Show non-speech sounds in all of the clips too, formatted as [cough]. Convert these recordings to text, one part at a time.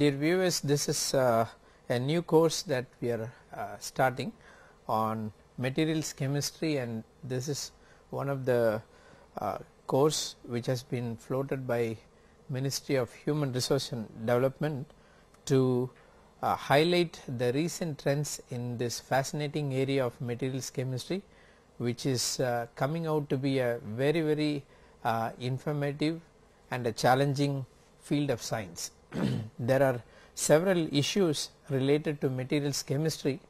Dear viewers, this is uh, a new course that we are uh, starting on materials chemistry and this is one of the uh, course which has been floated by Ministry of Human Resource and Development to uh, highlight the recent trends in this fascinating area of materials chemistry which is uh, coming out to be a very very uh, informative and a challenging field of science. [clears throat] there are several issues related to materials chemistry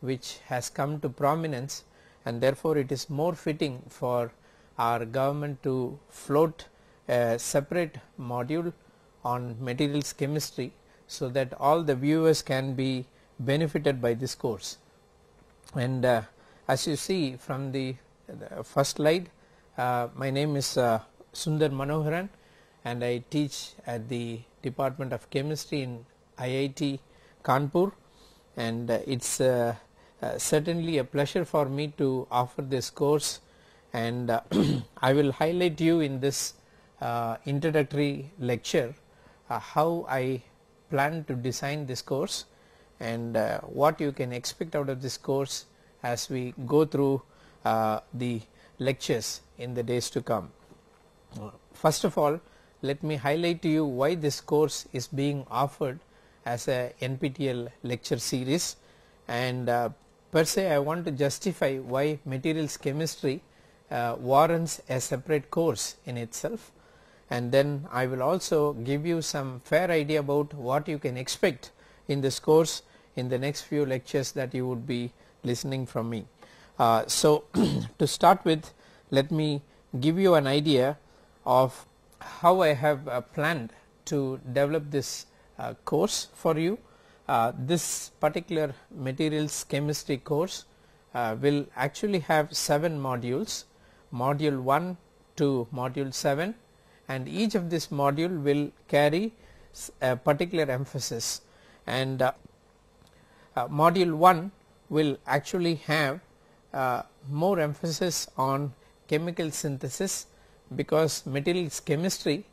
which has come to prominence and therefore it is more fitting for our government to float a separate module on materials chemistry so that all the viewers can be benefited by this course. And uh, as you see from the, the first slide, uh, my name is uh, Sundar Manoharan and I teach at the Department of Chemistry in IIT Kanpur and uh, it's uh, uh, certainly a pleasure for me to offer this course and [clears throat] I will highlight you in this introductory lecture how I plan to design this course and uh, what you can expect out of this course as we go through uh, the lectures in the days to come. First of all let me highlight to you why this course is being offered as a NPTEL lecture series and uh, per se I want to justify why materials chemistry uh, warrants a separate course in itself and then I will also give you some fair idea about what you can expect in this course in the next few lectures that you would be listening from me. Uh, so [clears throat] to start with let me give you an idea of how I have uh, planned to develop this uh, course for you. Uh, this particular materials chemistry course uh, will actually have 7 modules, module 1 to module 7 and each of this module will carry a particular emphasis and uh, uh, module 1 will actually have more emphasis on chemical synthesis because materials chemistry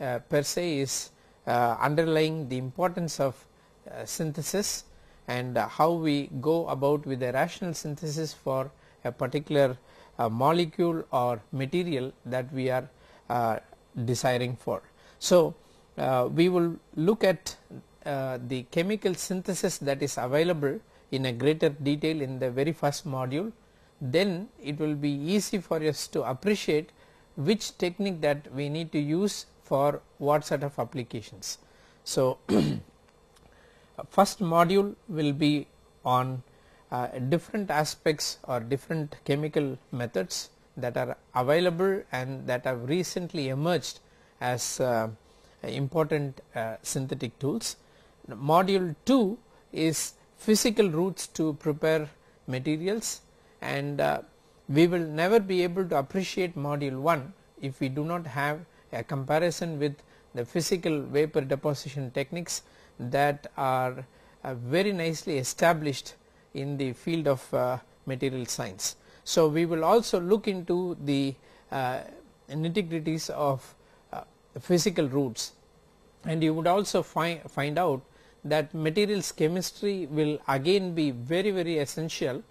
uh, per se is uh, underlying the importance of uh, synthesis and how we go about with a rational synthesis for a particular uh, molecule or material that we are uh, desiring for. So, uh, we will look at the chemical synthesis that is available in a greater detail in the very first module then it will be easy for us to appreciate which technique that we need to use for what set of applications. So, [clears throat] first module will be on uh, different aspects or different chemical methods that are available and that have recently emerged as uh, important uh, synthetic tools. Module 2 is physical routes to prepare materials and uh, we will never be able to appreciate module 1 if we do not have a comparison with the physical vapor deposition techniques that are uh, very nicely established in the field of uh, material science. So, we will also look into the uh, nitty gritties of uh, physical routes and you would also find, find out that materials chemistry will again be very very essential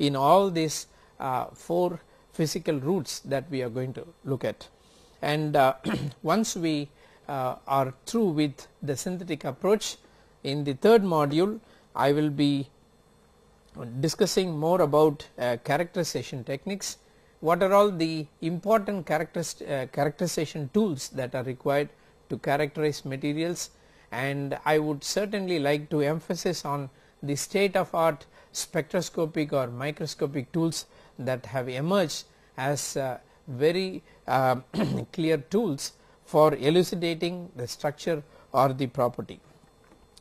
in all these uh, 4 physical routes that we are going to look at. And uh, [clears throat] once we uh, are through with the synthetic approach in the third module I will be discussing more about uh, characterization techniques, what are all the important uh, characterization tools that are required to characterize materials and I would certainly like to emphasize on the state of art spectroscopic or microscopic tools that have emerged as uh, very uh, [clears throat] clear tools for elucidating the structure or the property.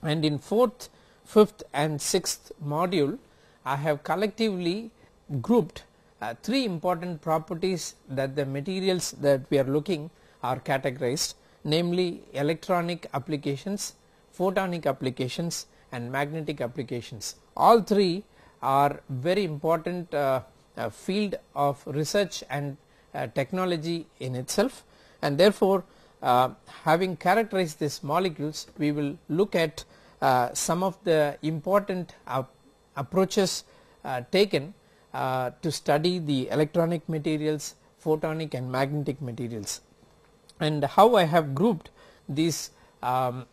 And in fourth, fifth and sixth module I have collectively grouped uh, three important properties that the materials that we are looking are categorized namely electronic applications, photonic applications and magnetic applications. All three are very important uh, field of research and uh, technology in itself and therefore uh, having characterized these molecules we will look at uh, some of the important approaches taken to study the electronic materials photonic and magnetic materials and how I have grouped these um,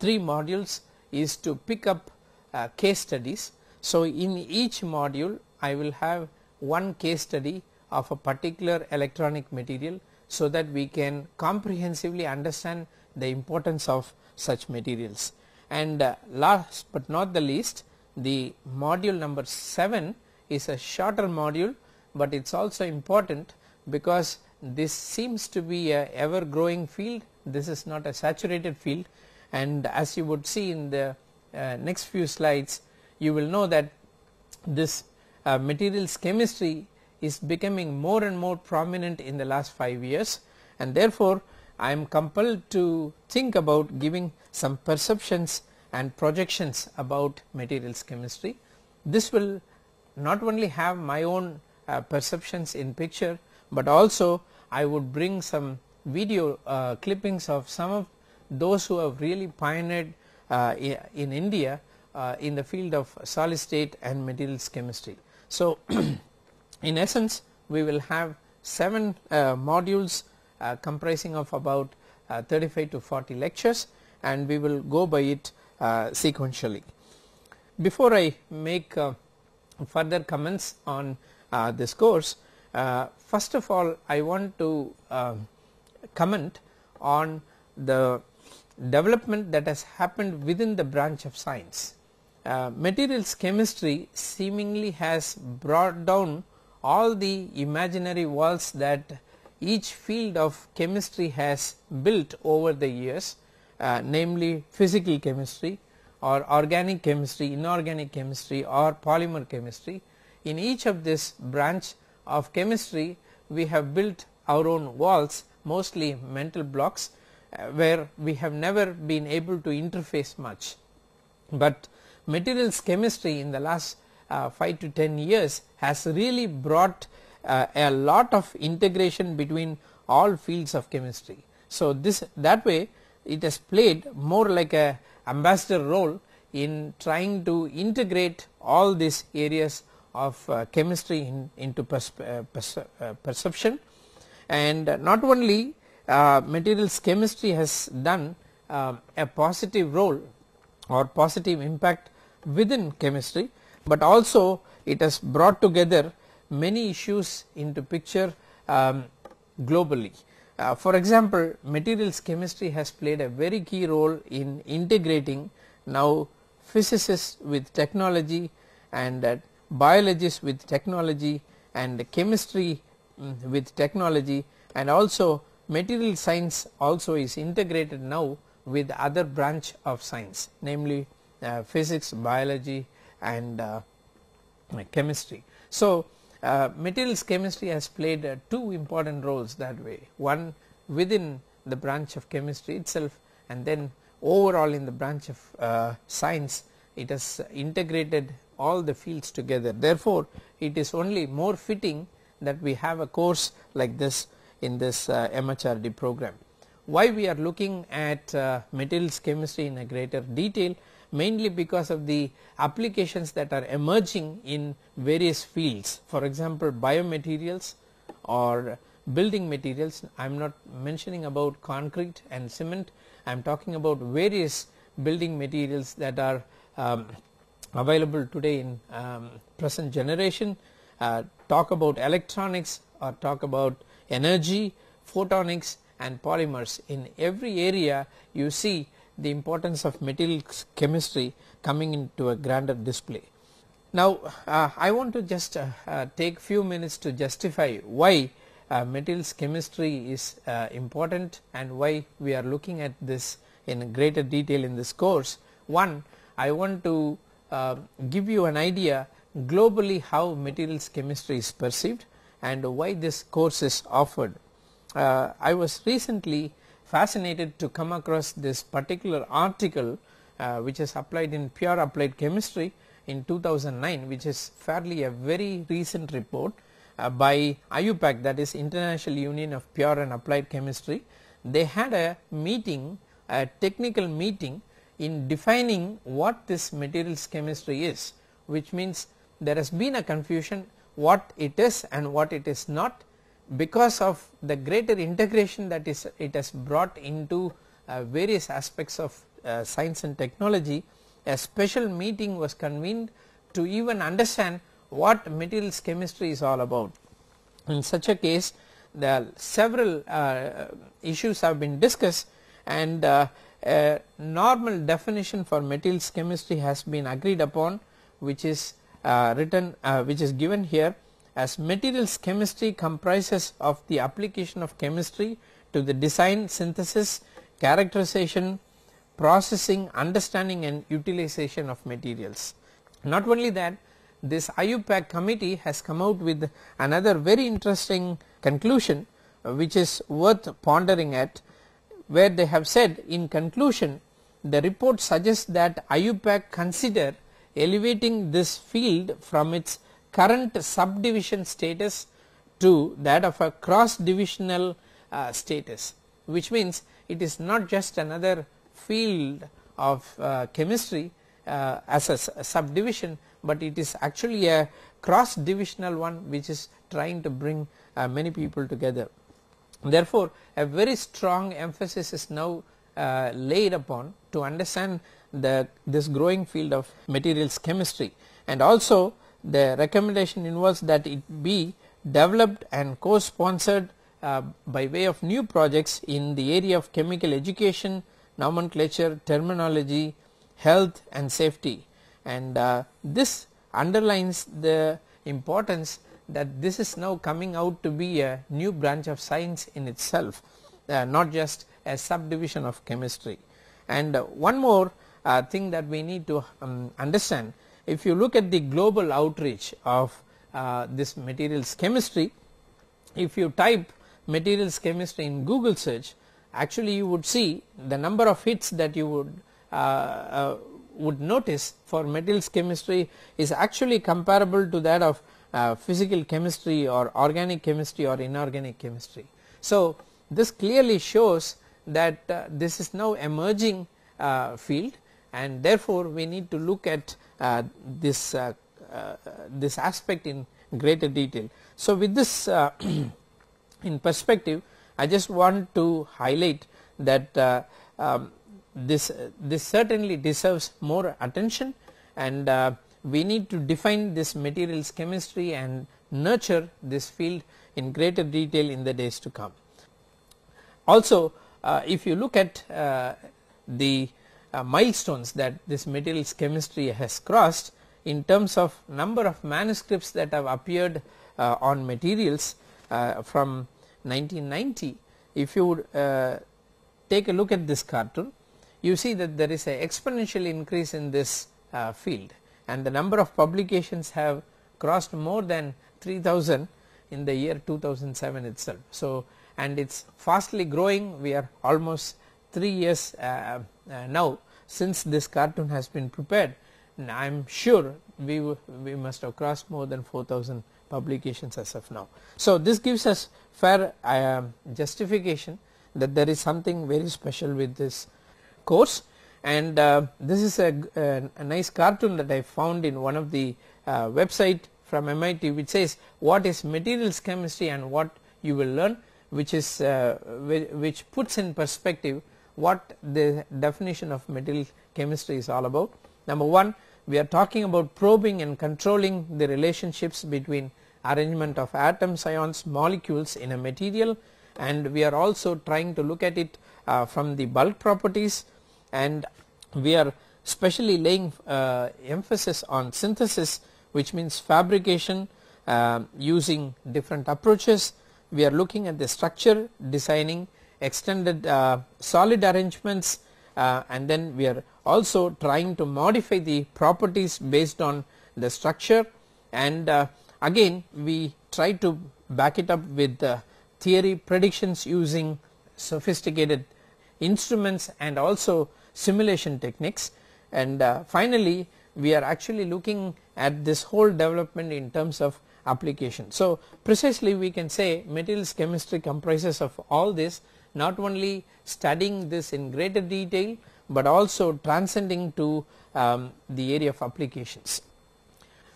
3 modules is to pick up uh, case studies. So, in each module I will have one case study of a particular electronic material so that we can comprehensively understand the importance of such materials. And uh, last but not the least the module number 7 is a shorter module but it is also important because this seems to be a ever growing field this is not a saturated field and as you would see in the uh, next few slides you will know that this uh, materials chemistry is becoming more and more prominent in the last 5 years and therefore I am compelled to think about giving some perceptions and projections about materials chemistry. This will not only have my own uh, perceptions in picture, but also I would bring some video uh, clippings of some of those who have really pioneered uh, in India uh, in the field of solid state and materials chemistry. So, [clears throat] in essence we will have 7 uh, modules uh, comprising of about uh, 35 to 40 lectures and we will go by it uh, sequentially. Before I make uh, further comments on uh, this course, first of all I want to um, comment on the development that has happened within the branch of science. Uh, materials chemistry seemingly has brought down all the imaginary walls that each field of chemistry has built over the years uh, namely physical chemistry or organic chemistry, inorganic chemistry or polymer chemistry. In each of this branch of chemistry we have built our own walls mostly mental blocks uh, where we have never been able to interface much. But materials chemistry in the last uh, 5 to 10 years has really brought uh, a lot of integration between all fields of chemistry. So, this that way it has played more like a ambassador role in trying to integrate all these areas of uh, chemistry in, into uh, uh, perception and not only uh, materials chemistry has done um, a positive role or positive impact within chemistry, but also it has brought together many issues into picture um, globally. Uh, for example, materials chemistry has played a very key role in integrating now physicists with technology and uh, biologists with technology and chemistry um, with technology and also material science also is integrated now with other branch of science namely uh, physics, biology and uh, chemistry. So uh, materials chemistry has played two important roles that way one within the branch of chemistry itself and then overall in the branch of science it has integrated all the fields together. Therefore, it is only more fitting that we have a course like this in this uh, MHRD program. Why we are looking at uh, materials chemistry in a greater detail mainly because of the applications that are emerging in various fields for example biomaterials or building materials I am not mentioning about concrete and cement I am talking about various building materials that are um, available today in um, present generation uh, talk about electronics or talk about energy photonics and polymers in every area you see the importance of materials chemistry coming into a grander display. Now uh, I want to just uh, uh, take few minutes to justify why uh, materials chemistry is uh, important and why we are looking at this in greater detail in this course. One I want to um, give you an idea globally how materials chemistry is perceived and why this course is offered. Uh, I was recently fascinated to come across this particular article uh, which is applied in pure applied chemistry in 2009 which is fairly a very recent report uh, by IUPAC that is International Union of Pure and Applied Chemistry. They had a meeting a technical meeting in defining what this materials chemistry is which means there has been a confusion what it is and what it is not because of the greater integration that is it has brought into uh, various aspects of uh, science and technology a special meeting was convened to even understand what materials chemistry is all about. In such a case the several uh, issues have been discussed and uh, a normal definition for materials chemistry has been agreed upon which is uh, written uh, which is given here as materials chemistry comprises of the application of chemistry to the design, synthesis, characterization, processing, understanding and utilization of materials. Not only that, this IUPAC committee has come out with another very interesting conclusion which is worth pondering at where they have said in conclusion the report suggests that IUPAC consider elevating this field from its current subdivision status to that of a cross divisional uh, status which means it is not just another field of uh, chemistry uh, as a, a subdivision, but it is actually a cross divisional one which is trying to bring uh, many people together. Therefore, a very strong emphasis is now uh, laid upon to understand the this growing field of materials chemistry and also the recommendation involves that it be developed and co-sponsored uh, by way of new projects in the area of chemical education, nomenclature, terminology, health and safety and uh, this underlines the importance that this is now coming out to be a new branch of science in itself uh, not just a subdivision of chemistry. And uh, one more uh, thing that we need to um, understand if you look at the global outreach of uh, this materials chemistry, if you type materials chemistry in Google search actually you would see the number of hits that you would uh, uh, would notice for materials chemistry is actually comparable to that of uh, physical chemistry or organic chemistry or inorganic chemistry. So, this clearly shows that uh, this is now emerging uh, field and therefore, we need to look at uh, this uh, uh, this aspect in greater detail. So, with this [clears throat] in perspective I just want to highlight that um, this this certainly deserves more attention and uh, we need to define this materials chemistry and nurture this field in greater detail in the days to come. Also uh, if you look at uh, the uh, milestones that this materials chemistry has crossed in terms of number of manuscripts that have appeared uh, on materials uh, from 1990. If you would uh, take a look at this cartoon you see that there is an exponential increase in this uh, field and the number of publications have crossed more than 3000 in the year 2007 itself. So, and it is fastly growing we are almost 3 years uh, uh, now since this cartoon has been prepared I am sure we, we must have crossed more than 4000 publications as of now. So this gives us fair uh, justification that there is something very special with this course and uh, this is a, a, uh, a, nice cartoon that I found in one of the uh, website from MIT which says what is materials chemistry and what you will learn which is uh, which puts in perspective what the definition of material chemistry is all about. Number one we are talking about probing and controlling the relationships between arrangement of atoms, ions, molecules in a material and we are also trying to look at it uh, from the bulk properties and we are specially laying uh, emphasis on synthesis which means fabrication uh, using different approaches. We are looking at the structure designing extended uh, solid arrangements uh, and then we are also trying to modify the properties based on the structure and uh, again we try to back it up with theory predictions using sophisticated instruments and also simulation techniques and uh, finally we are actually looking at this whole development in terms of application. So precisely we can say materials chemistry comprises of all this not only studying this in greater detail but also transcending to um, the area of applications.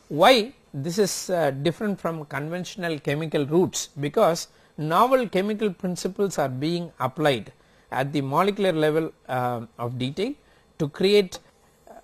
Why this is uh, different from conventional chemical routes because novel chemical principles are being applied at the molecular level uh, of detail to create uh,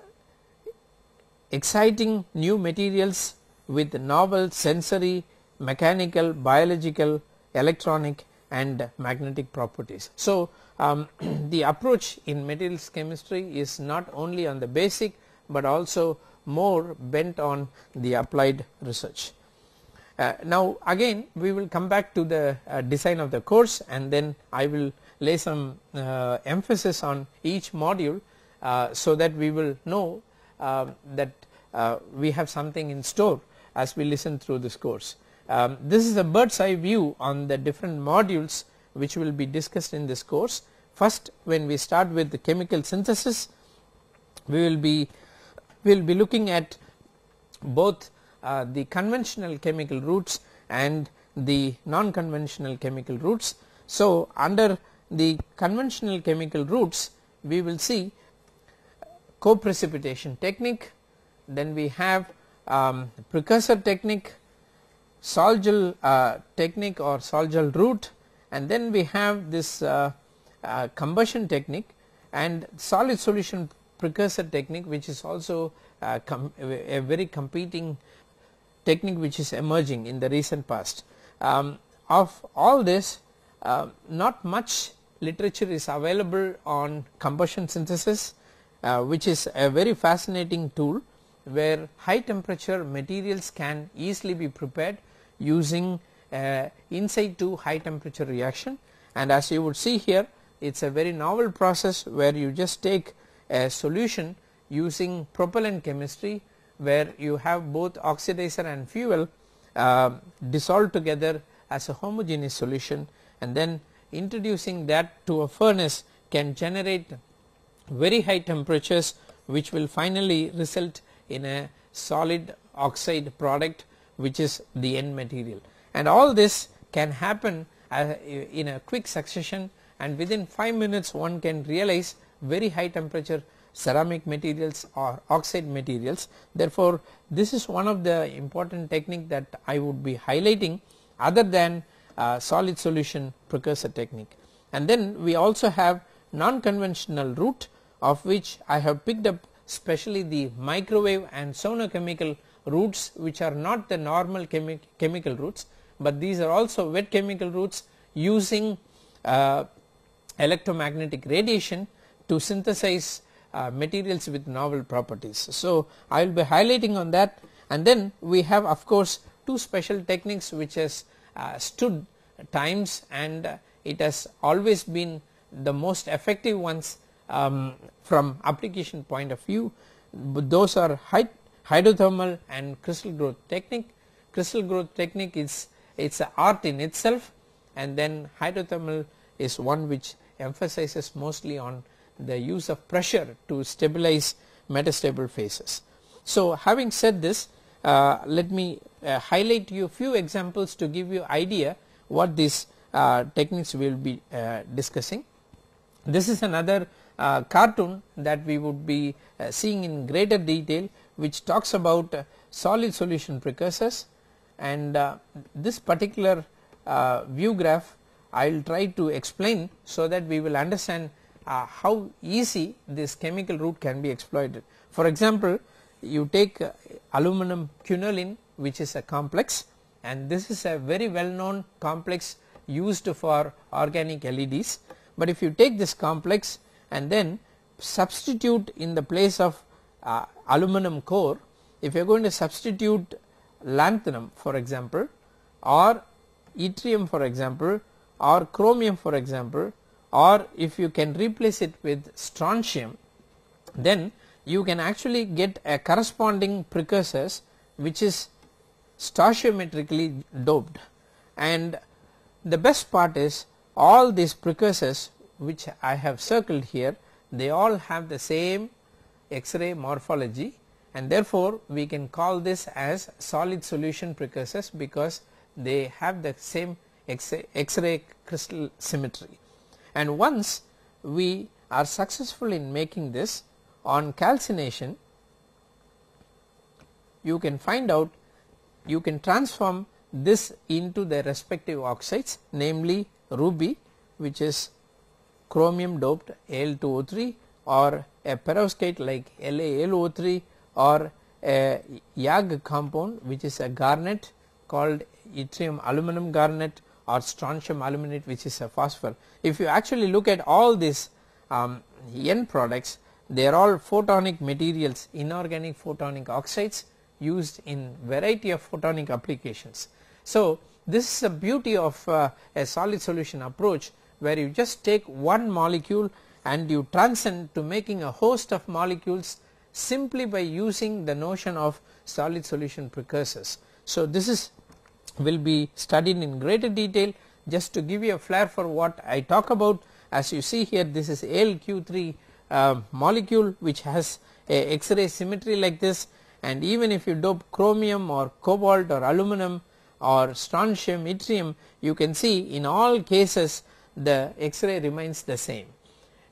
exciting new materials with novel sensory, mechanical, biological, electronic and magnetic properties. So, um, [clears throat] the approach in materials chemistry is not only on the basic, but also more bent on the applied research. Uh, now again we will come back to the uh, design of the course and then I will lay some uh, emphasis on each module uh, so that we will know uh, that uh, we have something in store as we listen through this course. Um, this is a bird's eye view on the different modules which will be discussed in this course. First when we start with the chemical synthesis we will be we will be looking at both uh, the conventional chemical routes and the non-conventional chemical routes. So, under the conventional chemical routes we will see co-precipitation technique, then we have um, precursor technique, Solgel uh, technique or Solgel route and then we have this uh, uh, combustion technique and solid solution precursor technique which is also uh, a very competing technique which is emerging in the recent past. Um, of all this uh, not much literature is available on combustion synthesis uh, which is a very fascinating tool where high temperature materials can easily be prepared using uh, inside to high temperature reaction and as you would see here it is a very novel process where you just take a solution using propellant chemistry where you have both oxidizer and fuel uh, dissolved together as a homogeneous solution and then introducing that to a furnace can generate very high temperatures which will finally result in a solid oxide product which is the end material and all this can happen uh, in a quick succession and within 5 minutes one can realize very high temperature ceramic materials or oxide materials. Therefore, this is one of the important technique that I would be highlighting other than uh, solid solution precursor technique. And then we also have non-conventional route of which I have picked up specially the microwave and sonochemical routes which are not the normal chemi chemical routes, but these are also wet chemical routes using uh, electromagnetic radiation to synthesize uh, materials with novel properties. So, I will be highlighting on that and then we have of course two special techniques which has uh, stood times and it has always been the most effective ones um, from application point of view those are high hydrothermal and crystal growth technique. Crystal growth technique is it's an art in itself and then hydrothermal is one which emphasizes mostly on the use of pressure to stabilize metastable phases. So having said this uh, let me uh, highlight you a few examples to give you idea what these uh, techniques we will be uh, discussing. This is another uh, cartoon that we would be uh, seeing in greater detail which talks about uh, solid solution precursors and uh, this particular uh, view graph I will try to explain so that we will understand uh, how easy this chemical route can be exploited. For example, you take uh, aluminum cunolin, which is a complex and this is a very well known complex used for organic LEDs. But if you take this complex and then substitute in the place of uh, aluminum core if you are going to substitute lanthanum for example or yttrium for example or chromium for example or if you can replace it with strontium then you can actually get a corresponding precursors which is stoichiometrically doped and the best part is all these precursors which I have circled here they all have the same X-ray morphology and therefore we can call this as solid solution precursors because they have the same X-ray crystal symmetry. And once we are successful in making this on calcination you can find out you can transform this into the respective oxides namely ruby which is chromium doped Al2O3 or a perovskite like LaLO3 or a YAG compound which is a garnet called yttrium aluminum garnet or strontium aluminate which is a phosphor. If you actually look at all these um, N products they are all photonic materials inorganic photonic oxides used in variety of photonic applications. So, this is the beauty of uh, a solid solution approach where you just take one molecule and you transcend to making a host of molecules simply by using the notion of solid solution precursors. So, this is will be studied in greater detail just to give you a flair for what I talk about as you see here this is ALQ3 uh, molecule which has a X-ray symmetry like this and even if you dope chromium or cobalt or aluminum or strontium yttrium you can see in all cases the X-ray remains the same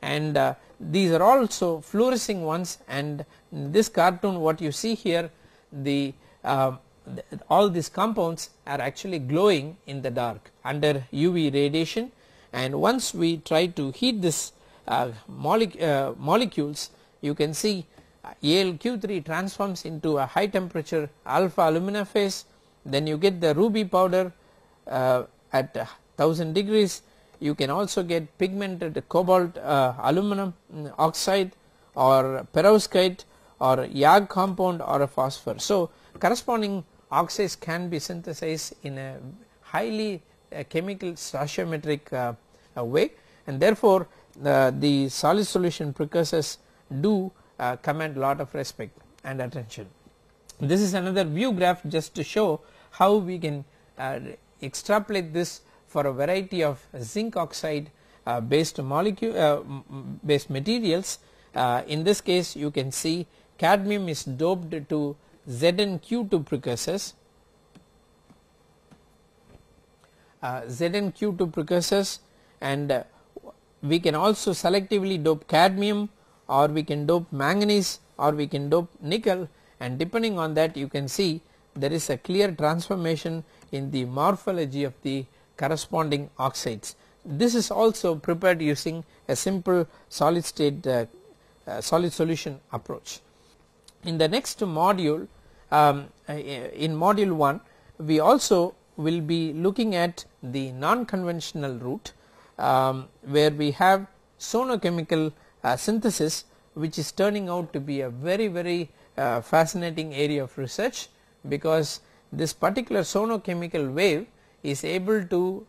and uh, these are also fluorescing ones and this cartoon what you see here the, uh, um, the all these compounds are actually glowing in the dark under UV radiation and once we try to heat this uh, molec uh, molecules you can see uh, ALQ3 transforms into a high temperature alpha alumina phase then you get the ruby powder uh, at 1000 degrees you can also get pigmented cobalt uh, aluminum mm, oxide or perovskite or YAG compound or a phosphor. So, corresponding oxides can be synthesized in a highly uh, chemical stoichiometric uh, uh, way and therefore, the solid solution precursors do uh, command lot of respect and attention. This is another view graph just to show how we can extrapolate this for a variety of zinc oxide uh, based molecule uh, based materials. Uh, in this case you can see cadmium is doped to ZnQ2 precursors. Uh, ZnQ2 precursors and uh, we can also selectively dope cadmium or we can dope manganese or we can dope nickel and depending on that you can see there is a clear transformation in the morphology of the corresponding oxides. This is also prepared using a simple solid state uh, uh, solid solution approach. In the next module um, uh, in module 1 we also will be looking at the non-conventional route um, where we have sonochemical uh, synthesis which is turning out to be a very very uh, fascinating area of research because this particular sonochemical wave is able to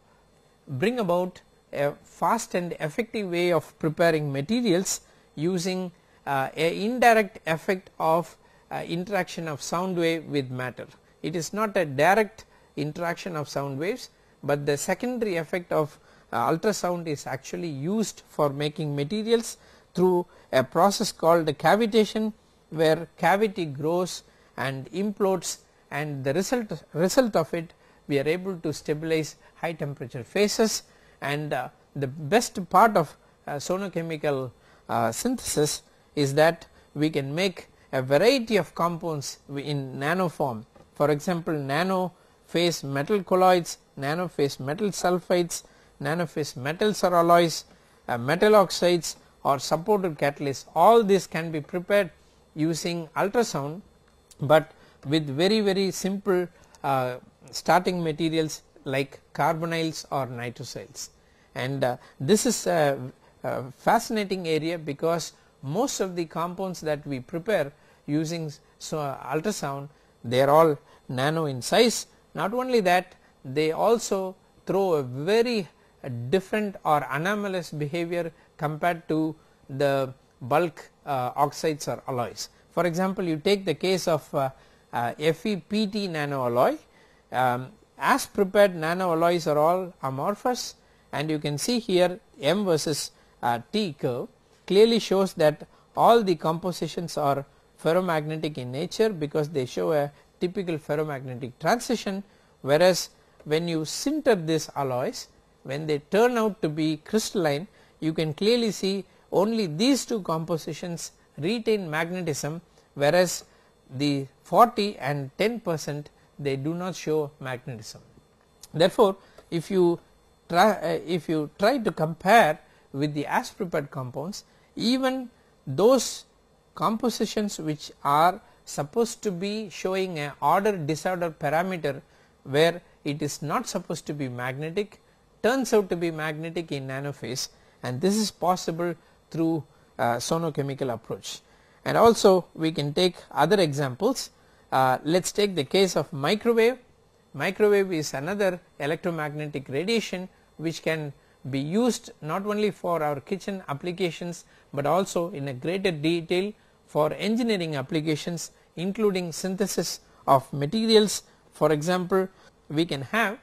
bring about a fast and effective way of preparing materials using uh, a indirect effect of uh, interaction of sound wave with matter. It is not a direct interaction of sound waves, but the secondary effect of uh, ultrasound is actually used for making materials through a process called the cavitation where cavity grows and implodes and the result result of it we are able to stabilize high temperature phases and uh, the best part of uh, sonochemical uh, synthesis is that we can make a variety of compounds in nano form. For example, nano phase metal colloids, nano phase metal sulfides, nano phase metals or alloys, uh, metal oxides or supported catalysts all these can be prepared using ultrasound but with very very simple uh, starting materials like carbonyls or nitrosyls and uh, this is a, a, fascinating area because most of the compounds that we prepare using so ultrasound they are all nano in size not only that they also throw a very different or anomalous behavior compared to the bulk uh, oxides or alloys. For example, you take the case of uh, uh, FePT nanoalloy um, as prepared nano alloys are all amorphous and you can see here M versus uh, T curve clearly shows that all the compositions are ferromagnetic in nature because they show a typical ferromagnetic transition whereas when you sinter these alloys when they turn out to be crystalline you can clearly see only these two compositions retain magnetism whereas the 40 and 10 percent they do not show magnetism. Therefore, if you try uh, if you try to compare with the as prepared compounds even those compositions which are supposed to be showing a order disorder parameter where it is not supposed to be magnetic turns out to be magnetic in nanophase and this is possible through uh, sonochemical approach. And also we can take other examples uh, let us take the case of microwave. Microwave is another electromagnetic radiation which can be used not only for our kitchen applications but also in a greater detail for engineering applications including synthesis of materials. For example, we can have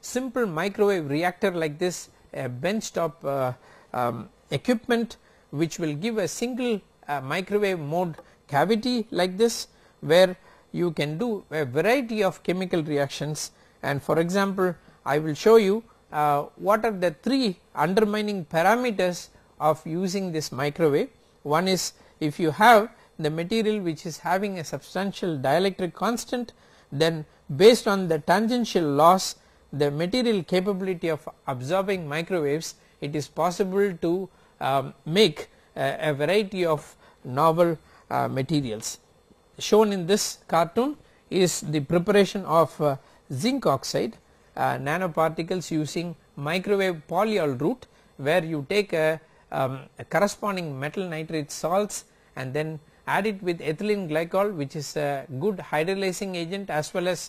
simple microwave reactor like this a benchtop uh, um, equipment which will give a single uh, microwave mode cavity like this where you can do a variety of chemical reactions and for example I will show you uh, what are the three undermining parameters of using this microwave. One is if you have the material which is having a substantial dielectric constant then based on the tangential loss the material capability of absorbing microwaves it is possible to um, make a variety of novel uh, materials shown in this cartoon is the preparation of uh, zinc oxide uh, nanoparticles using microwave polyol route where you take a, um, a, corresponding metal nitrate salts and then add it with ethylene glycol which is a good hydrolyzing agent as well as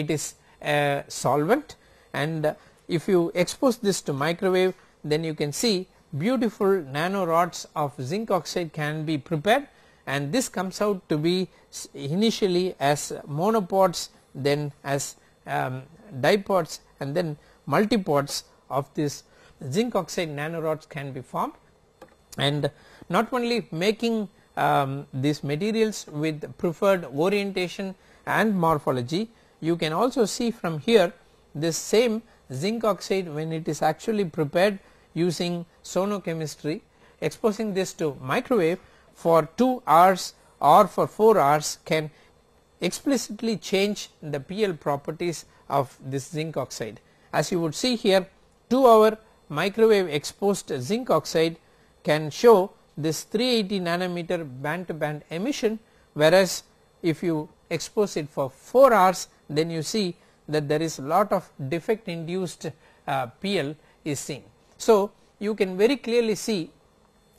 it is a solvent and if you expose this to microwave then you can see beautiful nano rods of zinc oxide can be prepared and this comes out to be initially as monopods then as um, dipods and then multipods of this zinc oxide nanorods can be formed and not only making um, these materials with preferred orientation and morphology you can also see from here this same zinc oxide when it is actually prepared using sonochemistry exposing this to microwave for 2 hours or for 4 hours can explicitly change the PL properties of this zinc oxide. As you would see here 2 hour microwave exposed zinc oxide can show this 380 nanometer band to band emission whereas if you expose it for 4 hours then you see that there is lot of defect induced uh, PL is seen. So, you can very clearly see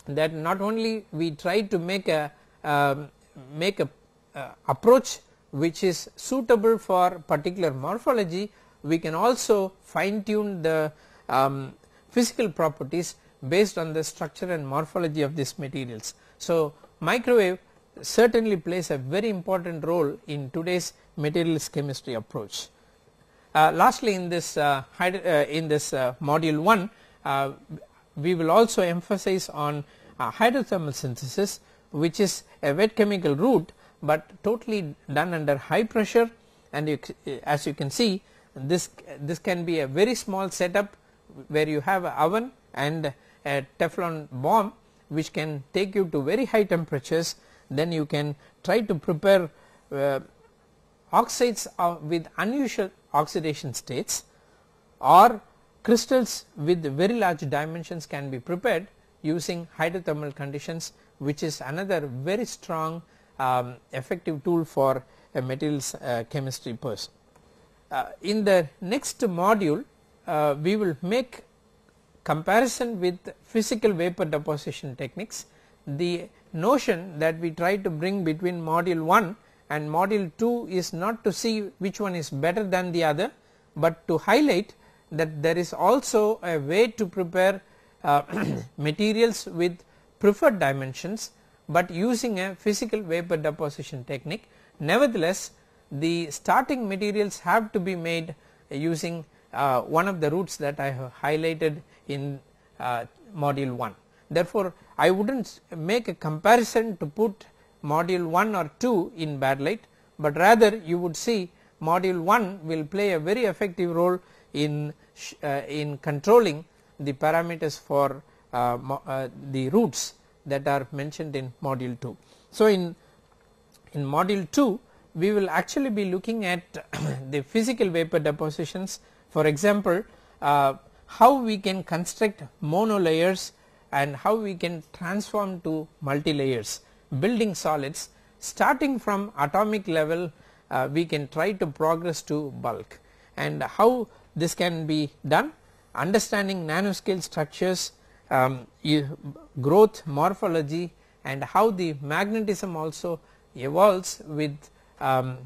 that not only we try to make a um, make a uh, approach which is suitable for particular morphology we can also fine tune the um, physical properties based on the structure and morphology of these materials. So, microwave certainly plays a very important role in today's materials chemistry approach. Uh, lastly in this uh, uh in this uh, module 1 uh, we will also emphasize on uh, hydrothermal synthesis which is a wet chemical route but totally done under high pressure and you, uh, as you can see this this can be a very small setup where you have an oven and a Teflon bomb which can take you to very high temperatures then you can try to prepare uh, oxides uh, with unusual oxidation states or Crystals with very large dimensions can be prepared using hydrothermal conditions which is another very strong um, effective tool for a materials uh, chemistry person. Uh, in the next module uh, we will make comparison with physical vapor deposition techniques. The notion that we try to bring between module 1 and module 2 is not to see which one is better than the other, but to highlight that there is also a way to prepare uh, [clears throat] materials with preferred dimensions, but using a physical vapor deposition technique. Nevertheless, the starting materials have to be made using uh, one of the routes that I have highlighted in uh, module 1. Therefore, I would not make a comparison to put module 1 or 2 in bad light, but rather you would see module 1 will play a very effective role in uh, in controlling the parameters for uh, uh, the routes that are mentioned in module 2. So, in in module 2 we will actually be looking at [coughs] the physical vapor depositions for example uh, how we can construct mono layers and how we can transform to multi layers building solids starting from atomic level uh, we can try to progress to bulk and how this can be done. Understanding nanoscale structures, um, growth morphology and how the magnetism also evolves with, um,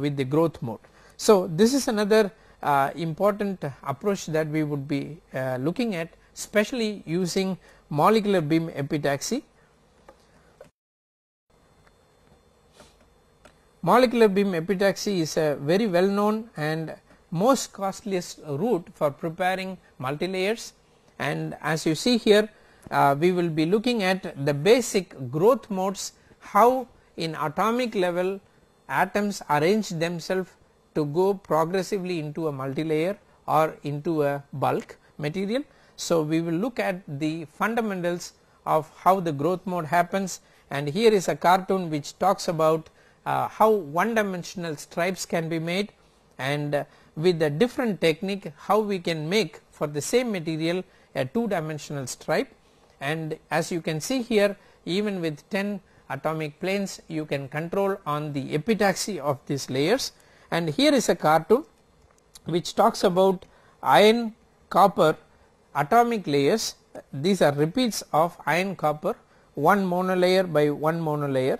with the growth mode. So, this is another uh, important approach that we would be uh, looking at especially using molecular beam epitaxy. Molecular beam epitaxy is a uh, very well known and most costliest route for preparing multilayers and as you see here uh, we will be looking at the basic growth modes how in atomic level atoms arrange themselves to go progressively into a multilayer or into a bulk material. So, we will look at the fundamentals of how the growth mode happens and here is a cartoon which talks about uh, how one dimensional stripes can be made and uh, with a different technique how we can make for the same material a two dimensional stripe and as you can see here even with 10 atomic planes you can control on the epitaxy of these layers and here is a cartoon which talks about iron copper atomic layers these are repeats of iron copper one monolayer by one monolayer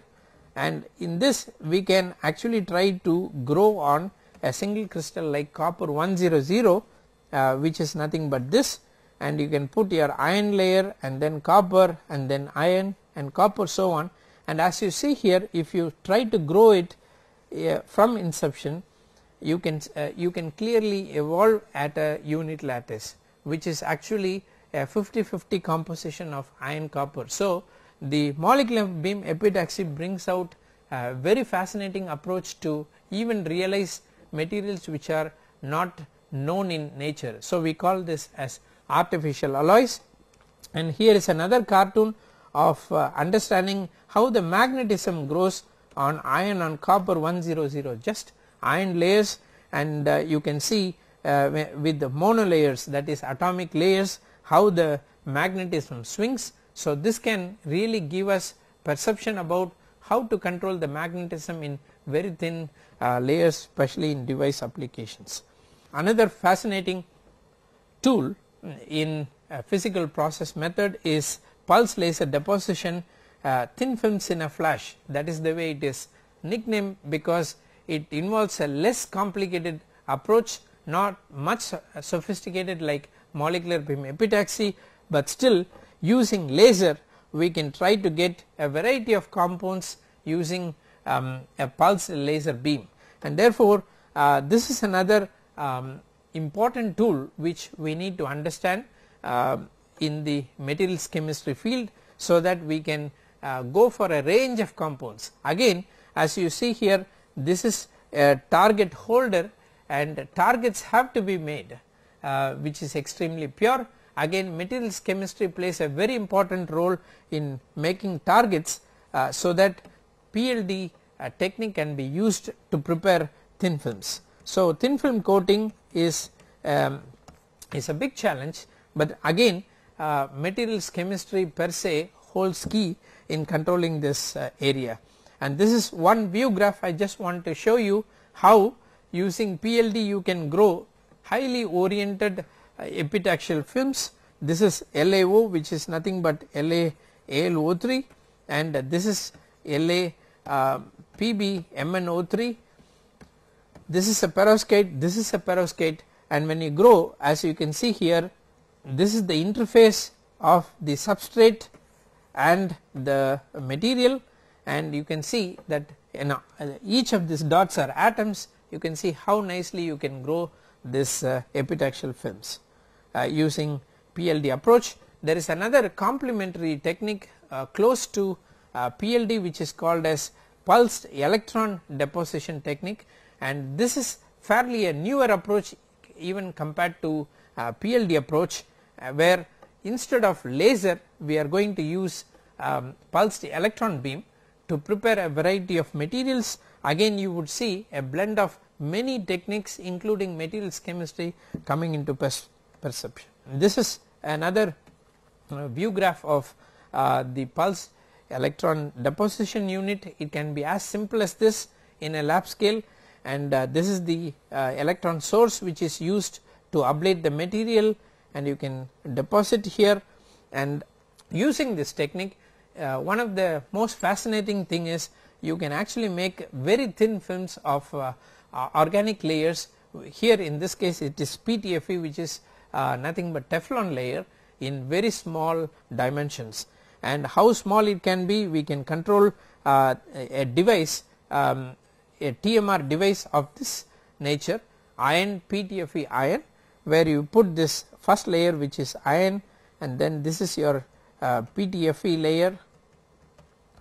and in this we can actually try to grow on a single crystal like copper 100 uh, which is nothing but this and you can put your iron layer and then copper and then iron and copper so on and as you see here if you try to grow it uh, from inception you can uh, you can clearly evolve at a unit lattice which is actually a 50 50 composition of iron copper. So, the molecular beam epitaxy brings out a very fascinating approach to even realize materials which are not known in nature. So, we call this as artificial alloys and here is another cartoon of uh, understanding how the magnetism grows on iron on copper 100 just iron layers and uh, you can see uh, with the mono layers that is atomic layers how the magnetism swings. So, this can really give us perception about how to control the magnetism in very thin uh, layers especially in device applications. Another fascinating tool in uh, physical process method is pulse laser deposition uh, thin films in a flash that is the way it is nicknamed because it involves a less complicated approach not much uh, sophisticated like molecular beam epitaxy but still using laser we can try to get a variety of compounds using um, a pulse laser beam and therefore uh, this is another um, important tool which we need to understand uh, in the materials chemistry field so that we can uh, go for a range of compounds. Again as you see here this is a target holder and targets have to be made uh, which is extremely pure. Again materials chemistry plays a very important role in making targets uh, so that PLD uh, technique can be used to prepare thin films. So thin film coating is um, is a big challenge but again uh, materials chemistry per se holds key in controlling this uh, area and this is one view graph I just want to show you how using PLD you can grow highly oriented uh, epitaxial films this is LaO which is nothing but La ALO3 and this is La pbmno um, Pb MnO3 this is a perovskite this is a perovskite and when you grow as you can see here this is the interface of the substrate and the material and you can see that you know, each of these dots are atoms you can see how nicely you can grow this uh, epitaxial films uh, using PLD approach. There is another complementary technique uh, close to uh, PLD which is called as pulsed electron deposition technique and this is fairly a newer approach even compared to uh, PLD approach uh, where instead of laser we are going to use um, pulsed electron beam to prepare a variety of materials again you would see a blend of many techniques including materials chemistry coming into perception. This is another uh, view graph of uh, the pulse electron deposition unit it can be as simple as this in a lab scale and uh, this is the uh, electron source which is used to ablate the material and you can deposit here and using this technique uh, one of the most fascinating thing is you can actually make very thin films of uh, uh, organic layers here in this case it is PTFE which is uh, nothing but Teflon layer in very small dimensions and how small it can be we can control uh, a device um, a TMR device of this nature iron PTFE iron where you put this first layer which is iron and then this is your uh, PTFE layer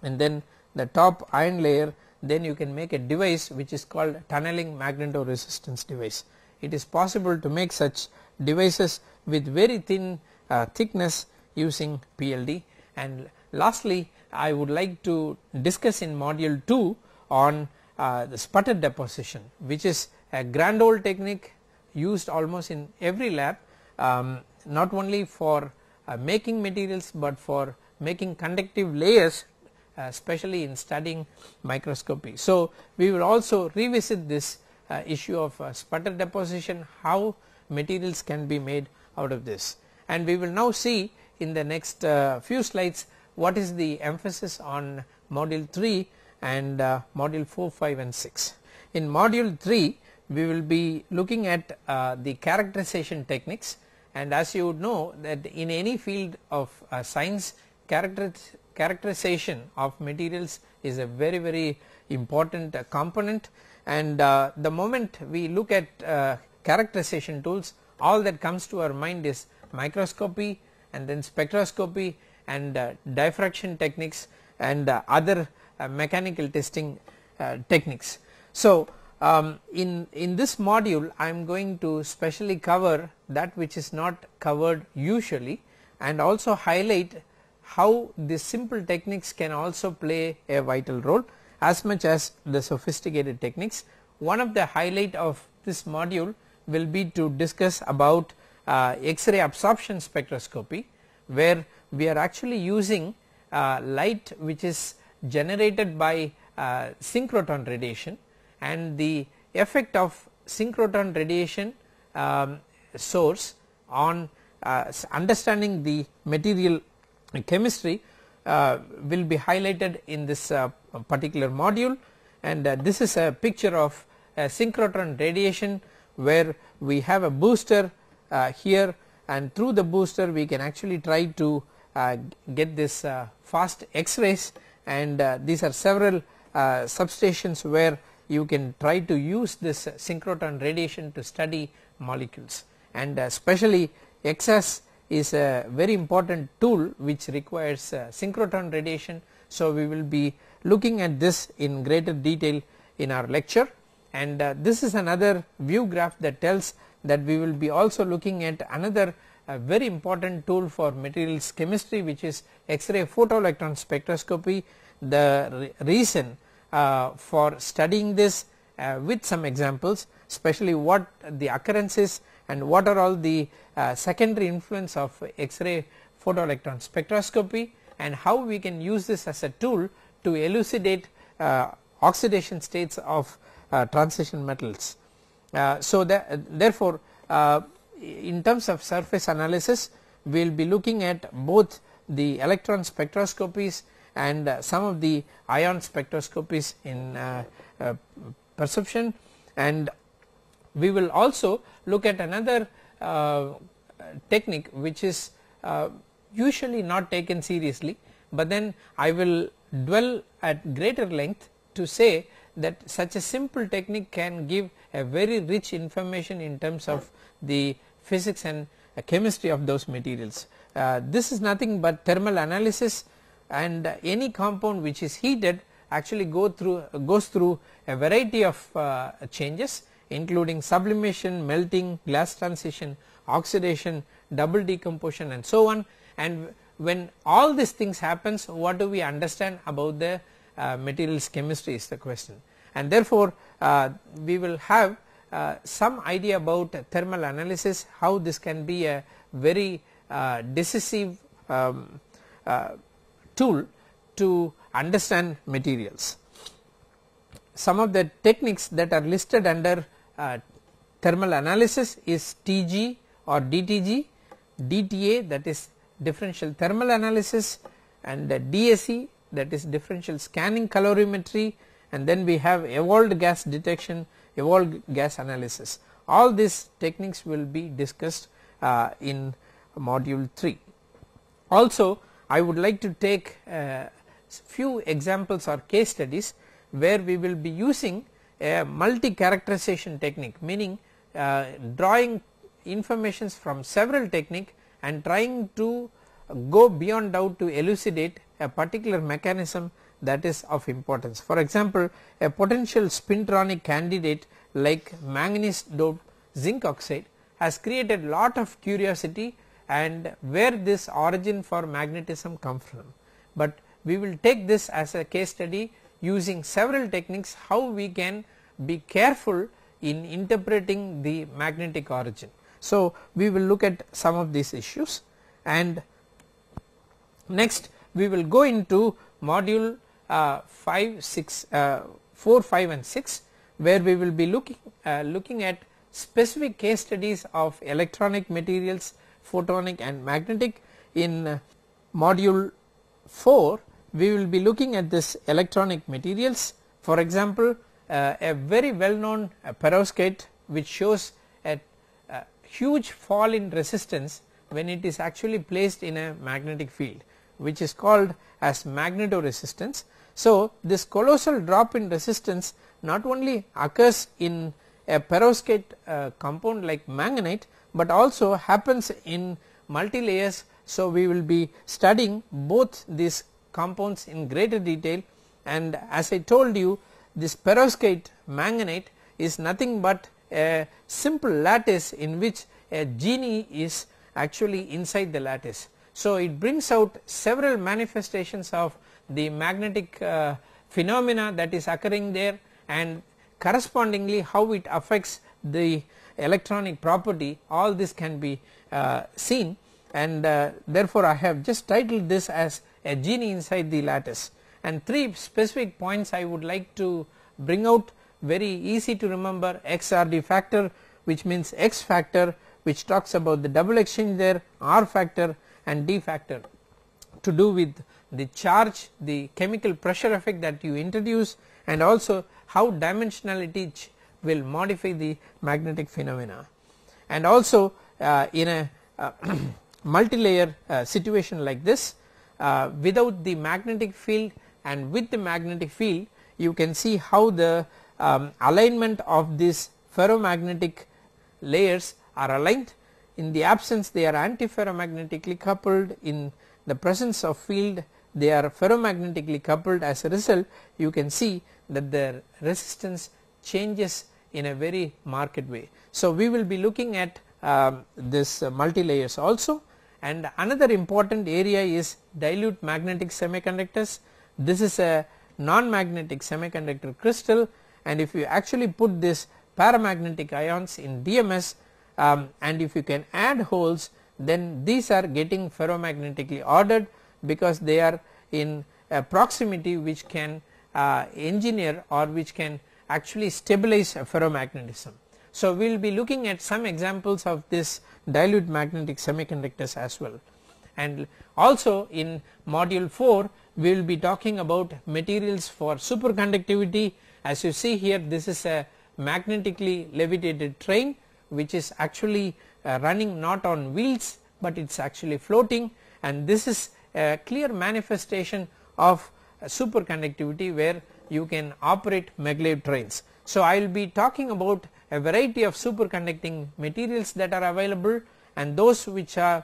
and then the top iron layer then you can make a device which is called tunneling magnetoresistance device. It is possible to make such devices with very thin uh, thickness using PLD and lastly, I would like to discuss in module 2 on uh, the sputter deposition which is a grand old technique used almost in every lab um, not only for uh, making materials but for making conductive layers uh, especially in studying microscopy. So, we will also revisit this uh, issue of uh, sputter deposition how materials can be made out of this and we will now see in the next uh, few slides what is the emphasis on module 3 and uh, module 4, 5 and 6. In module 3 we will be looking at uh, the characterization techniques and as you would know that in any field of science character characterization of materials is a very very important component and uh, the moment we look at uh, characterization tools all that comes to our mind is microscopy and then spectroscopy and uh, diffraction techniques and uh, other uh, mechanical testing uh, techniques. So, um, in, in this module I am going to specially cover that which is not covered usually and also highlight how the simple techniques can also play a vital role as much as the sophisticated techniques. One of the highlight of this module will be to discuss about uh, X-ray absorption spectroscopy where we are actually using uh, light which is generated by uh, synchrotron radiation and the effect of synchrotron radiation um, source on uh, understanding the material chemistry uh, will be highlighted in this uh, particular module and this is a picture of synchrotron radiation where we have a booster uh, here and through the booster we can actually try to uh, get this uh, fast x-rays and these are several substations where you can try to use this synchrotron radiation to study molecules and especially XS is a very important tool which requires synchrotron radiation. So, we will be looking at this in greater detail in our lecture and this is another view graph that tells that we will be also looking at another uh, very important tool for materials chemistry which is X-ray photoelectron spectroscopy. The re reason uh, for studying this uh, with some examples especially what the occurrences and what are all the uh, secondary influence of X-ray photoelectron spectroscopy and how we can use this as a tool to elucidate uh, oxidation states of uh, transition metals. Uh, so that therefore uh, in terms of surface analysis we will be looking at both the electron spectroscopies and uh, some of the ion spectroscopies in perception and we will also look at another technique which is usually not taken seriously but then I will dwell at greater length to say that such a simple technique can give a very rich information in terms of the physics and uh, chemistry of those materials. Uh, this is nothing but thermal analysis and any compound which is heated actually go through goes through a variety of uh, changes including sublimation, melting, glass transition, oxidation, double decomposition and so on and when all these things happens what do we understand about the uh, materials chemistry is the question and therefore uh, we will have uh, some idea about thermal analysis how this can be a very decisive um, tool to understand materials. Some of the techniques that are listed under uh, thermal analysis is TG or DTG, DTA that is differential thermal analysis and DSC. DSE that is differential scanning calorimetry and then we have evolved gas detection, evolved gas analysis. All these techniques will be discussed uh, in module 3. Also I would like to take uh, few examples or case studies where we will be using a multi characterization technique meaning uh, drawing informations from several technique and trying to go beyond doubt to elucidate a particular mechanism that is of importance. For example, a potential spintronic candidate like manganese doped zinc oxide has created lot of curiosity and where this origin for magnetism come from. But we will take this as a case study using several techniques how we can be careful in interpreting the magnetic origin. So, we will look at some of these issues and next we will go into module uh, 5 6 uh, 4 5 and 6 where we will be looking uh, looking at specific case studies of electronic materials photonic and magnetic in uh, module 4 we will be looking at this electronic materials for example uh, a very well known uh, perovskite which shows a, a huge fall in resistance when it is actually placed in a magnetic field which is called as magnetoresistance. So, this colossal drop in resistance not only occurs in a perovskite uh, compound like manganite, but also happens in multi layers. So, we will be studying both these compounds in greater detail and as I told you this perovskite manganate is nothing but a simple lattice in which a genie is actually inside the lattice. So, it brings out several manifestations of the magnetic uh, phenomena that is occurring there and correspondingly how it affects the electronic property all this can be uh, seen and uh, therefore I have just titled this as a genie inside the lattice and three specific points I would like to bring out very easy to remember XRD factor which means X factor which talks about the double exchange there R factor and D factor to do with the charge, the chemical pressure effect that you introduce and also how dimensionality will modify the magnetic phenomena. And also uh, in a uh, [clears throat] multilayer uh, situation like this uh, without the magnetic field and with the magnetic field you can see how the um, alignment of these ferromagnetic layers are aligned in the absence they are antiferromagnetically coupled in the presence of field they are ferromagnetically coupled as a result you can see that their resistance changes in a very marked way. So, we will be looking at um, this uh, multi layers also and another important area is dilute magnetic semiconductors. This is a non-magnetic semiconductor crystal and if you actually put this paramagnetic ions in DMS um, and if you can add holes then these are getting ferromagnetically ordered because they are in a proximity which can uh, engineer or which can actually stabilize ferromagnetism. So, we will be looking at some examples of this dilute magnetic semiconductors as well and also in module 4 we will be talking about materials for superconductivity as you see here this is a magnetically levitated train which is actually uh, running not on wheels but it is actually floating and this is a clear manifestation of superconductivity where you can operate maglev trains. So, I will be talking about a variety of superconducting materials that are available and those which are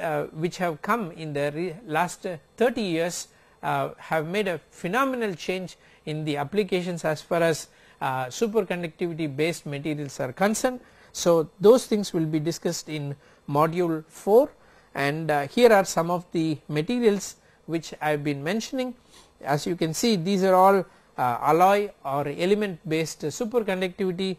uh, which have come in the last uh, 30 years uh, have made a phenomenal change in the applications as far as uh, superconductivity based materials are concerned so, those things will be discussed in module 4 and uh, here are some of the materials which I have been mentioning. As you can see these are all uh, alloy or element based superconductivity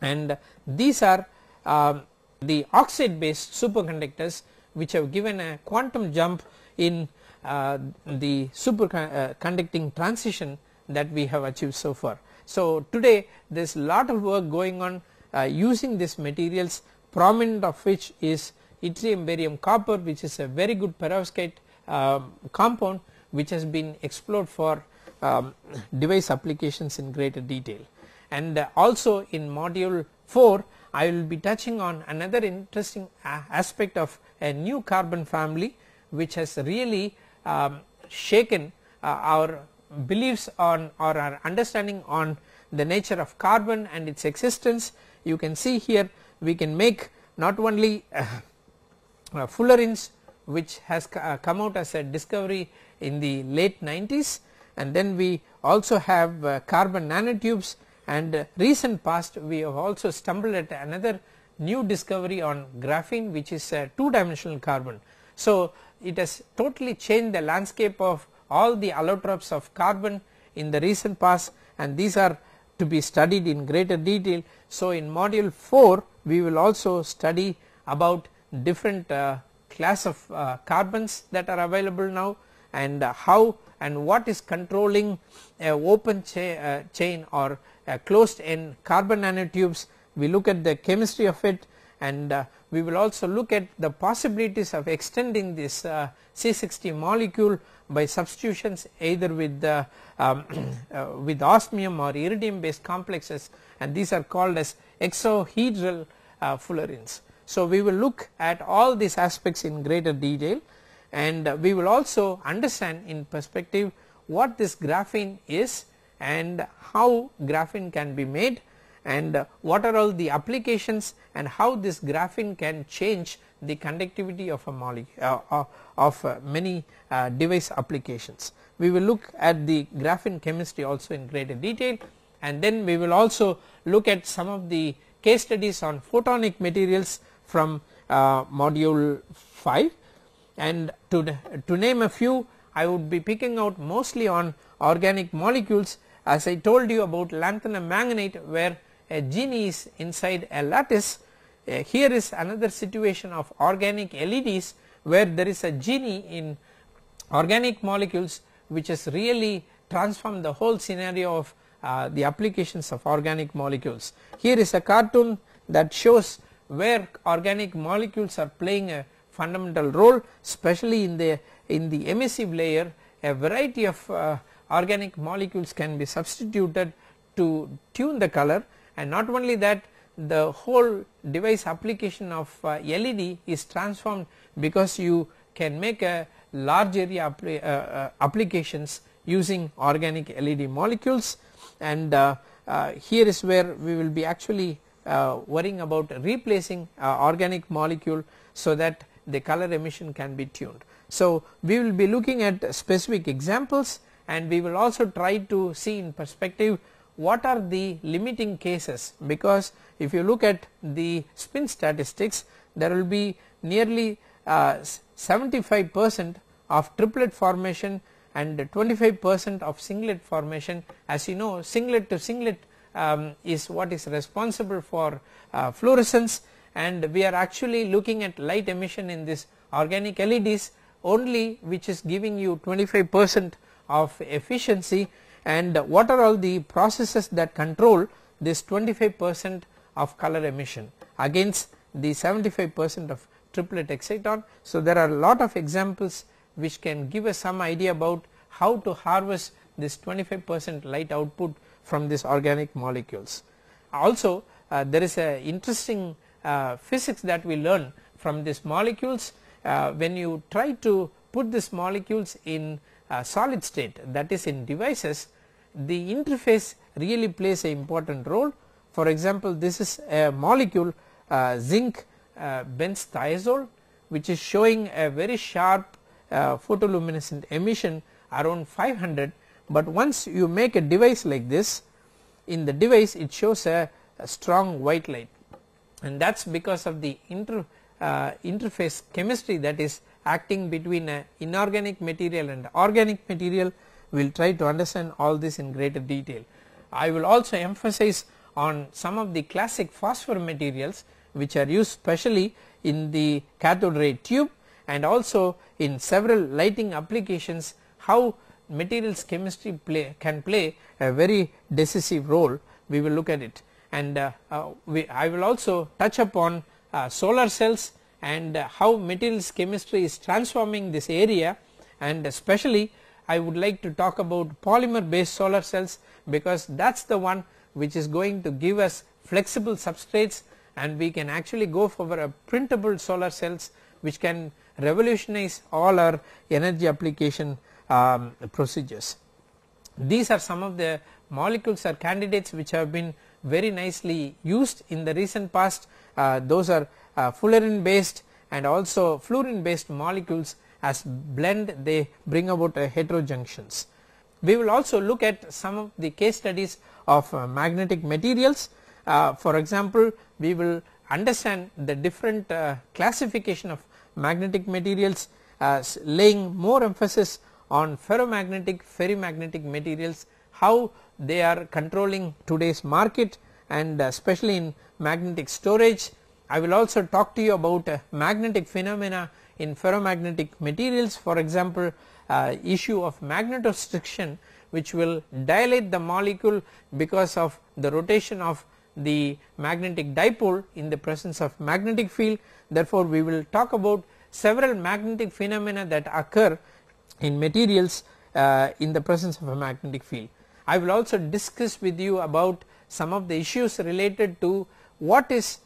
and these are uh, the oxide based superconductors which have given a quantum jump in uh, the superconducting transition that we have achieved so far. So, today there is lot of work going on uh, using these materials prominent of which is yttrium barium copper which is a very good perovskite uh, compound which has been explored for um, device applications in greater detail. And uh, also in module 4 I will be touching on another interesting uh, aspect of a new carbon family which has really um, shaken uh, our beliefs on or our understanding on the nature of carbon and its existence you can see here we can make not only uh, [clears throat] fullerenes which has uh, come out as a discovery in the late 90s and then we also have uh, carbon nanotubes and uh, recent past we have also stumbled at another new discovery on graphene which is a two dimensional carbon. So, it has totally changed the landscape of all the allotropes of carbon in the recent past and these are to be studied in greater detail. So, in module 4 we will also study about different uh, class of uh, carbons that are available now and uh, how and what is controlling a open cha uh, chain or a closed end carbon nanotubes. We look at the chemistry of it and uh, we will also look at the possibilities of extending this uh, C60 molecule by substitutions either with the um, [clears throat] uh, with osmium or iridium based complexes and these are called as exohedral uh, fullerenes. So, we will look at all these aspects in greater detail and uh, we will also understand in perspective what this graphene is and how graphene can be made and uh, what are all the applications and how this graphene can change the conductivity of a molecule uh, uh, of uh, many uh, device applications. We will look at the graphene chemistry also in greater detail and then we will also look at some of the case studies on photonic materials from uh, module 5 and to, to name a few I would be picking out mostly on organic molecules as I told you about lanthanum manganate where a gene is inside a lattice uh, here is another situation of organic LEDs where there is a genie in organic molecules which has really transformed the whole scenario of uh, the applications of organic molecules. Here is a cartoon that shows where organic molecules are playing a fundamental role especially in the in the emissive layer a variety of uh, organic molecules can be substituted to tune the color and not only that the whole device application of uh, LED is transformed because you can make a large area uh, uh, applications using organic LED molecules and uh, uh, here is where we will be actually worrying about replacing organic molecule so that the color emission can be tuned. So we will be looking at specific examples and we will also try to see in perspective what are the limiting cases because if you look at the spin statistics there will be nearly uh, 75 percent of triplet formation and 25 percent of singlet formation as you know singlet to singlet um, is what is responsible for uh, fluorescence and we are actually looking at light emission in this organic LEDs only which is giving you 25 percent of efficiency and what are all the processes that control this 25 percent of color emission against the 75 percent of triplet exciton. So, there are a lot of examples which can give us some idea about how to harvest this 25 percent light output from these organic molecules. Also uh, there is a interesting uh, physics that we learn from these molecules uh, when you try to put these molecules in uh, solid state that is in devices the interface really plays an important role. For example, this is a molecule uh, zinc uh, benzthiazole which is showing a very sharp uh, photoluminescent emission around 500 but once you make a device like this in the device it shows a, a strong white light and that is because of the inter, uh, interface chemistry that is acting between a inorganic material and organic material we will try to understand all this in greater detail. I will also emphasize on some of the classic phosphor materials which are used specially in the cathode ray tube and also in several lighting applications how materials chemistry play can play a very decisive role we will look at it and uh, uh, we, I will also touch upon uh, solar cells and how materials chemistry is transforming this area and especially I would like to talk about polymer based solar cells because that is the one which is going to give us flexible substrates and we can actually go for a printable solar cells which can revolutionize all our energy application um, procedures. These are some of the molecules or candidates which have been very nicely used in the recent past uh, those are uh, fullerene based and also fluorine based molecules as blend they bring about uh, heterojunctions. We will also look at some of the case studies of uh, magnetic materials. Uh, for example, we will understand the different uh, classification of magnetic materials uh, laying more emphasis on ferromagnetic, ferrimagnetic materials, how they are controlling today's market and especially in magnetic storage I will also talk to you about uh, magnetic phenomena in ferromagnetic materials for example uh, issue of magnetostriction which will dilate the molecule because of the rotation of the magnetic dipole in the presence of magnetic field. Therefore, we will talk about several magnetic phenomena that occur in materials uh, in the presence of a magnetic field. I will also discuss with you about some of the issues related to what is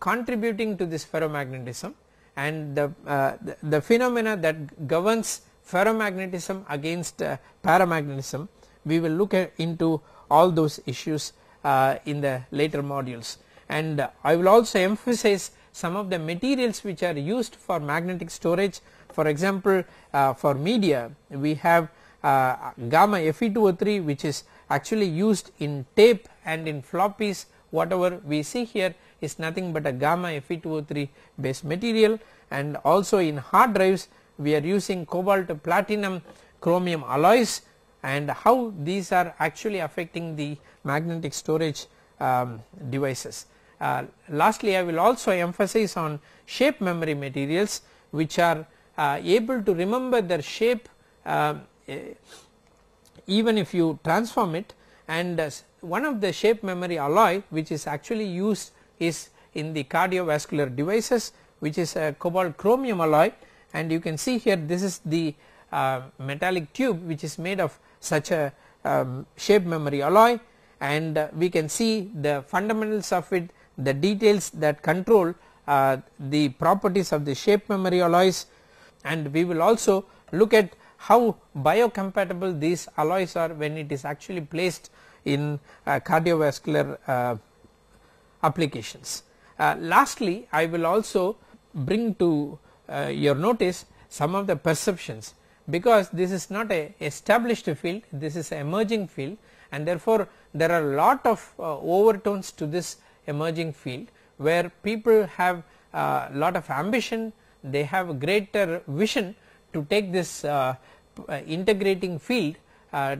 contributing to this ferromagnetism and the, uh, the, the, phenomena that governs ferromagnetism against uh, paramagnetism we will look into all those issues uh, in the later modules and I will also emphasize some of the materials which are used for magnetic storage for example uh, for media we have uh, gamma Fe2O3 which is actually used in tape and in floppies whatever we see here is nothing but a gamma Fe2O3 base material and also in hard drives we are using cobalt platinum chromium alloys and how these are actually affecting the magnetic storage um, devices. Uh, lastly I will also emphasize on shape memory materials which are uh, able to remember their shape uh, even if you transform it and uh, one of the shape memory alloy which is actually used is in the cardiovascular devices which is a uh, cobalt chromium alloy and you can see here this is the uh, metallic tube which is made of such a um, shape memory alloy and uh, we can see the fundamentals of it the details that control uh, the properties of the shape memory alloys and we will also look at how biocompatible these alloys are when it is actually placed in uh, cardiovascular uh, applications. Uh, lastly, I will also bring to uh, your notice some of the perceptions because this is not a established field, this is emerging field and therefore, there are a lot of uh, overtones to this emerging field where people have a uh, lot of ambition, they have greater vision to take this uh, integrating field uh,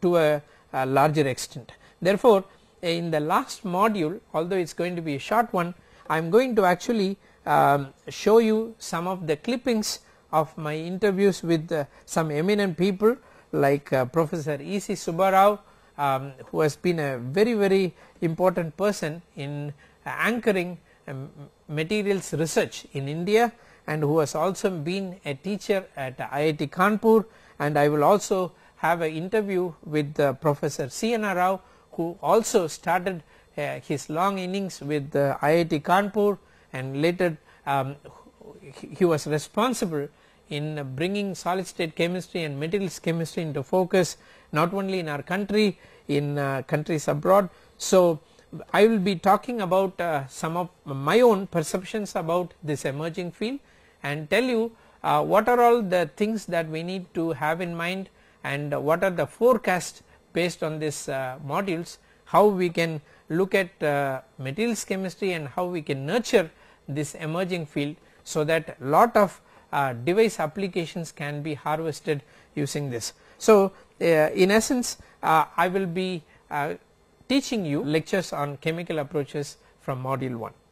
to a, a larger extent. Therefore, in the last module although it is going to be a short one I am going to actually um, show you some of the clippings of my interviews with uh, some eminent people like uh, Professor E.C. Subbarao um, who has been a very very important person in uh, anchoring um, materials research in India and who has also been a teacher at IIT Kanpur and I will also have an interview with uh, Professor C.N.R. Rao who also started uh, his long innings with uh, IIT Kanpur and later um, he was responsible in bringing solid state chemistry and materials chemistry into focus not only in our country in uh, countries abroad. So, I will be talking about uh, some of my own perceptions about this emerging field and tell you uh, what are all the things that we need to have in mind and what are the forecasts based on these uh, modules how we can look at uh, materials chemistry and how we can nurture this emerging field so that lot of uh, device applications can be harvested using this. So, in essence I will be teaching you lectures on chemical approaches from module 1.